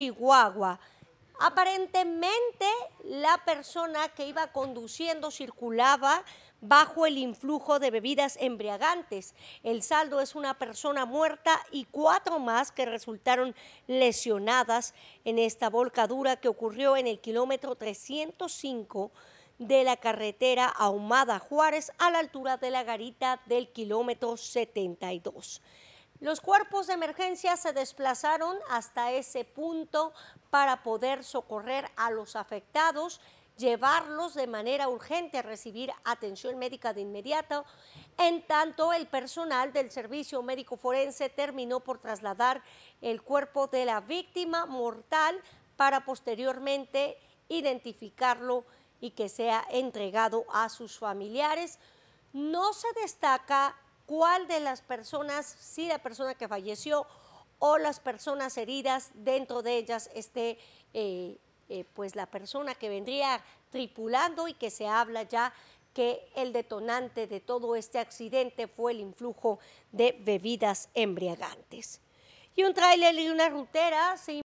Chihuahua. Aparentemente la persona que iba conduciendo circulaba bajo el influjo de bebidas embriagantes. El saldo es una persona muerta y cuatro más que resultaron lesionadas en esta volcadura que ocurrió en el kilómetro 305 de la carretera Ahumada Juárez a la altura de la garita del kilómetro 72. Los cuerpos de emergencia se desplazaron hasta ese punto para poder socorrer a los afectados, llevarlos de manera urgente a recibir atención médica de inmediato. En tanto, el personal del servicio médico forense terminó por trasladar el cuerpo de la víctima mortal para posteriormente identificarlo y que sea entregado a sus familiares. No se destaca cuál de las personas, si la persona que falleció o las personas heridas, dentro de ellas esté eh, eh, pues la persona que vendría tripulando y que se habla ya que el detonante de todo este accidente fue el influjo de bebidas embriagantes. Y un tráiler y una rutera se